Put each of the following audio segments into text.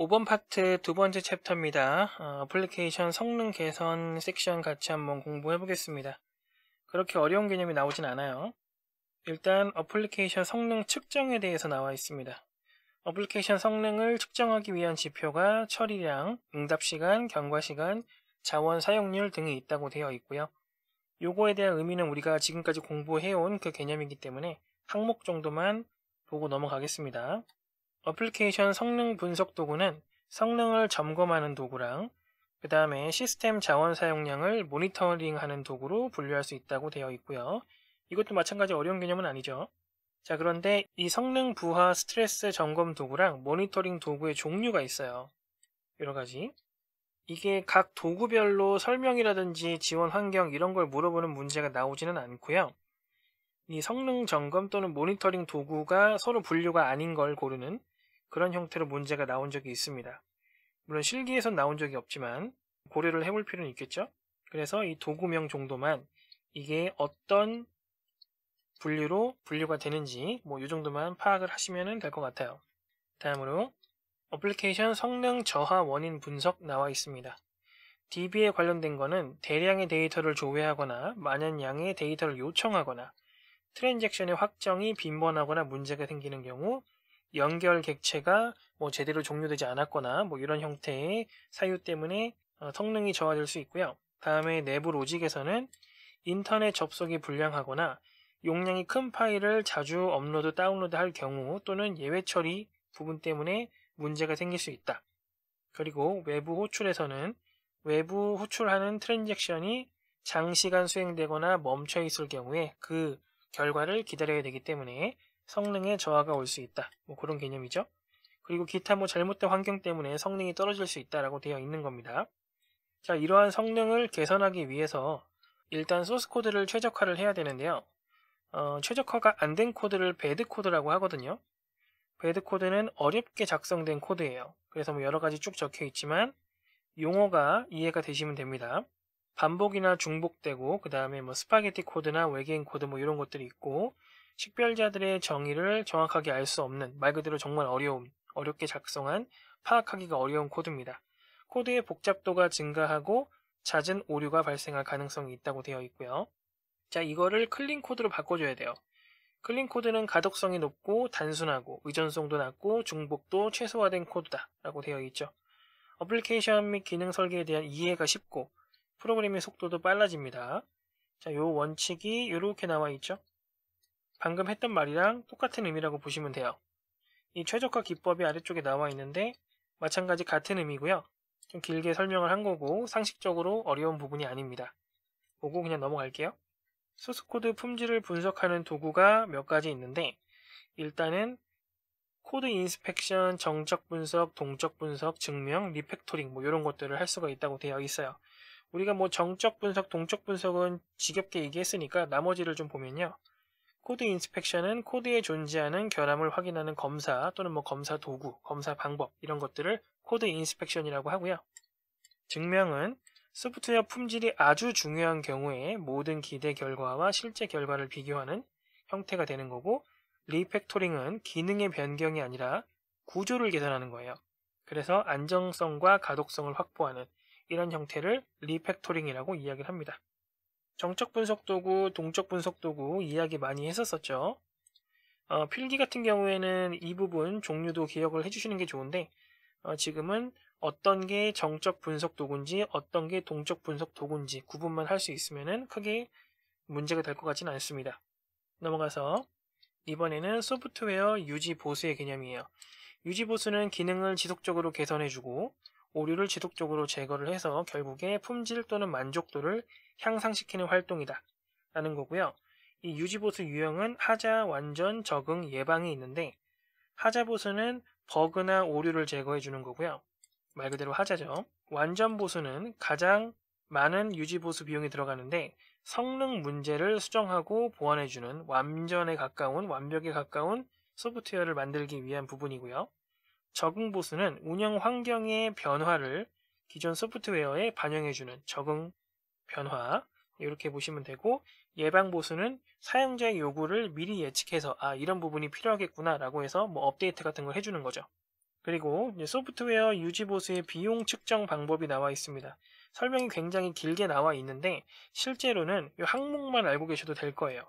5번 파트 두 번째 챕터입니다. 어, 플리케이션 성능 개선 섹션 같이 한번 공부해 보겠습니다. 그렇게 어려운 개념이 나오진 않아요. 일단 어플리케이션 성능 측정에 대해서 나와 있습니다. 어플리케이션 성능을 측정하기 위한 지표가 처리량, 응답시간, 경과시간, 자원 사용률 등이 있다고 되어 있고요. 요거에 대한 의미는 우리가 지금까지 공부해온 그 개념이기 때문에 항목 정도만 보고 넘어가겠습니다. 어플리케이션 성능 분석 도구는 성능을 점검하는 도구랑 그 다음에 시스템 자원 사용량을 모니터링하는 도구로 분류할 수 있다고 되어 있고요. 이것도 마찬가지 어려운 개념은 아니죠. 자 그런데 이 성능 부하 스트레스 점검 도구랑 모니터링 도구의 종류가 있어요. 여러 가지. 이게 각 도구별로 설명이라든지 지원 환경 이런 걸 물어보는 문제가 나오지는 않고요. 이 성능 점검 또는 모니터링 도구가 서로 분류가 아닌 걸 고르는 그런 형태로 문제가 나온 적이 있습니다. 물론 실기에선 나온 적이 없지만 고려를 해볼 필요는 있겠죠. 그래서 이 도구명 정도만 이게 어떤 분류로 분류가 되는지 뭐 이 정도만 파악을 하시면 될 것 같아요. 다음으로 어플리케이션 성능 저하 원인 분석 나와 있습니다. DB에 관련된 거는 대량의 데이터를 조회하거나 많은 양의 데이터를 요청하거나 트랜잭션의 확정이 빈번하거나 문제가 생기는 경우 연결 객체가 뭐 제대로 종료되지 않았거나 뭐 이런 형태의 사유 때문에 어, 성능이 저하될 수 있고요. 다음에 내부 로직에서는 인터넷 접속이 불량하거나 용량이 큰 파일을 자주 업로드 다운로드 할 경우 또는 예외 처리 부분 때문에 문제가 생길 수 있다. 그리고 외부 호출에서는 외부 호출하는 트랜잭션이 장시간 수행되거나 멈춰 있을 경우에 그 결과를 기다려야 되기 때문에 성능에 저하가 올 수 있다. 뭐 그런 개념이죠. 그리고 기타 뭐 잘못된 환경 때문에 성능이 떨어질 수 있다라고 되어 있는 겁니다. 자, 이러한 성능을 개선하기 위해서 일단 소스 코드를 최적화를 해야 되는데요. 어, 최적화가 안 된 코드를 배드 코드라고 하거든요. 배드 코드는 어렵게 작성된 코드예요. 그래서 뭐 여러 가지 쭉 적혀 있지만 용어가 이해가 되시면 됩니다. 반복이나 중복되고 그 다음에 뭐 스파게티 코드나 외계인 코드 뭐 이런 것들이 있고 식별자들의 정의를 정확하게 알 수 없는 말 그대로 정말 어려운 어렵게 작성한 파악하기가 어려운 코드입니다. 코드의 복잡도가 증가하고 잦은 오류가 발생할 가능성이 있다고 되어 있고요. 자, 이거를 클린 코드로 바꿔줘야 돼요. 클린 코드는 가독성이 높고 단순하고 의존성도 낮고 중복도 최소화된 코드다 라고 되어 있죠. 어플리케이션 및 기능 설계에 대한 이해가 쉽고 프로그램의 속도도 빨라집니다. 자, 요 원칙이 이렇게 나와 있죠. 방금 했던 말이랑 똑같은 의미라고 보시면 돼요. 이 최적화 기법이 아래쪽에 나와 있는데 마찬가지 같은 의미고요. 좀 길게 설명을 한 거고 상식적으로 어려운 부분이 아닙니다. 보고 그냥 넘어갈게요. 소스코드 품질을 분석하는 도구가 몇 가지 있는데 일단은 코드 인스펙션, 정적 분석, 동적 분석, 증명, 리팩토링 뭐 이런 것들을 할 수가 있다고 되어 있어요. 우리가 뭐 정적 분석, 동적 분석은 지겹게 얘기했으니까 나머지를 좀 보면요. 코드 인스펙션은 코드에 존재하는 결함을 확인하는 검사 또는 뭐 검사 도구, 검사 방법 이런 것들을 코드 인스펙션이라고 하고요. 증명은 소프트웨어 품질이 아주 중요한 경우에 모든 기대 결과와 실제 결과를 비교하는 형태가 되는 거고 리팩토링은 기능의 변경이 아니라 구조를 개선하는 거예요. 그래서 안정성과 가독성을 확보하는 이런 형태를 리팩토링이라고 이야기를 합니다. 정적 분석 도구, 동적 분석 도구 이야기 많이 했었었죠. 어, 필기 같은 경우에는 이 부분 종류도 기억을 해주시는 게 좋은데 어, 지금은 어떤 게 정적 분석 도구인지 어떤 게 동적 분석 도구인지 구분만 할 수 있으면 크게 문제가 될 것 같지는 않습니다. 넘어가서 이번에는 소프트웨어 유지 보수의 개념이에요. 유지 보수는 기능을 지속적으로 개선해주고 오류를 지속적으로 제거를 해서 결국에 품질 또는 만족도를 향상시키는 활동이다. 라는 거고요. 이 유지보수 유형은 하자 완전 적응 예방이 있는데 하자 보수는 버그나 오류를 제거해 주는 거고요. 말 그대로 하자죠. 완전 보수는 가장 많은 유지보수 비용이 들어가는데 성능 문제를 수정하고 보완해주는 완전에 가까운 완벽에 가까운 소프트웨어를 만들기 위한 부분이고요. 적응 보수는 운영 환경의 변화를 기존 소프트웨어에 반영해주는 적응 변화 이렇게 보시면 되고 예방 보수는 사용자의 요구를 미리 예측해서 아 이런 부분이 필요하겠구나 라고 해서 뭐 업데이트 같은 걸 해주는 거죠. 그리고 소프트웨어 유지 보수의 비용 측정 방법이 나와 있습니다. 설명이 굉장히 길게 나와 있는데 실제로는 이 항목만 알고 계셔도 될 거예요.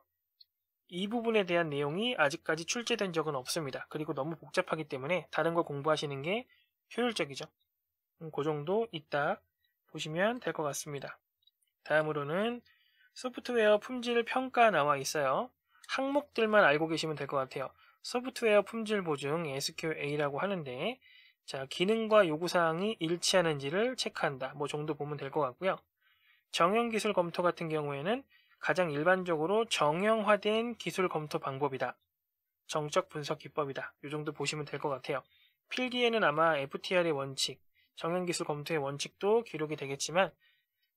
이 부분에 대한 내용이 아직까지 출제된 적은 없습니다. 그리고 너무 복잡하기 때문에 다른 걸 공부하시는 게 효율적이죠. 음, 그 정도 있다 보시면 될 것 같습니다. 다음으로는 소프트웨어 품질 평가 나와 있어요. 항목들만 알고 계시면 될 것 같아요. 소프트웨어 품질 보증 SQA라고 하는데 자 기능과 요구사항이 일치하는지를 체크한다. 뭐 정도 보면 될 것 같고요. 정형 기술 검토 같은 경우에는 가장 일반적으로 정형화된 기술 검토 방법이다. 정적 분석 기법이다. 이 정도 보시면 될 것 같아요. 필기에는 아마 FTR의 원칙, 정형 기술 검토의 원칙도 기록이 되겠지만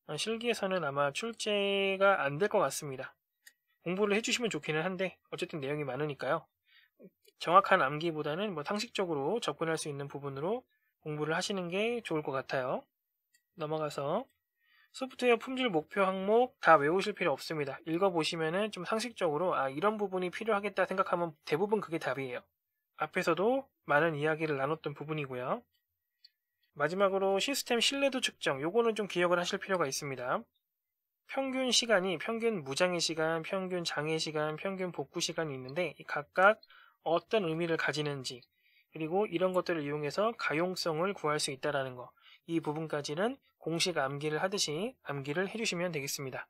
어, 실기에서는 아마 출제가 안 될 것 같습니다. 공부를 해주시면 좋기는 한데 어쨌든 내용이 많으니까요. 정확한 암기보다는 뭐 상식적으로 접근할 수 있는 부분으로 공부를 하시는 게 좋을 것 같아요. 넘어가서 소프트웨어 품질 목표 항목 다 외우실 필요 없습니다. 읽어보시면은 좀 상식적으로 아 이런 부분이 필요하겠다 생각하면 대부분 그게 답이에요. 앞에서도 많은 이야기를 나눴던 부분이고요. 마지막으로 시스템 신뢰도 측정, 요거는 좀 기억을 하실 필요가 있습니다. 평균 시간이 평균 무장의 시간, 평균 장애 시간, 평균 복구 시간이 있는데 각각 어떤 의미를 가지는지 그리고 이런 것들을 이용해서 가용성을 구할 수 있다라는 거. 이 부분까지는 공식 암기를 하듯이 암기를 해주시면 되겠습니다.